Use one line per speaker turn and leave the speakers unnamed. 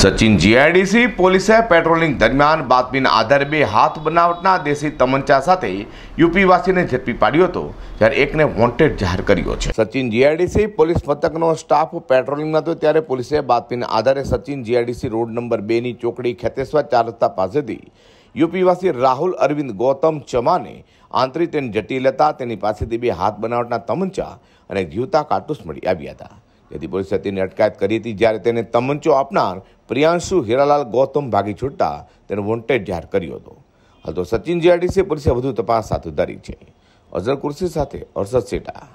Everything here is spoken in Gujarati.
સચિન જીઆઈડીસી પોલીસે પેટ્રોલિંગ દરમિયાન બાતમીના આધારે બે હાથ બનાવટના દેશી તમંચા સાથે યુપીવાસીને ઝડપી પાડ્યો હતો જ્યારે એકને વોન્ટેડ જાહેર કર્યો છે સચિન જીઆઈડીસી પોલીસ મથકનો સ્ટાફ પેટ્રોલિંગમાં હતો ત્યારે પોલીસે બાતમીના આધારે સચિન જીઆઈડીસી રોડ નંબર બેની ચોકડી ખેતેશ્વર ચાર રસ્તા પાસેથી યુપીવાસી રાહુલ અરવિંદ ગૌતમ ચમાને આંતરી તેની જટી લેતા તેની પાસેથી બે હાથ બનાવટના તમંચા અને જીવતા કારતૂસ મળી આવ્યા હતા જેથી પોલીસે તેની અટકાયત કરી હતી જ્યારે તેને તમંચો આપનાર પ્રિયાંશુ હીરાલાલ ગૌતમ ભાગી છૂટતા તેને વોન્ટેડ જાહેર કર્યો હતો હાલ તો સચિન જીઆરડીસી પોલીસે વધુ તપાસ હાથ ધરી છે અઝર કુર્સી સાથે હર્ષદ સેટા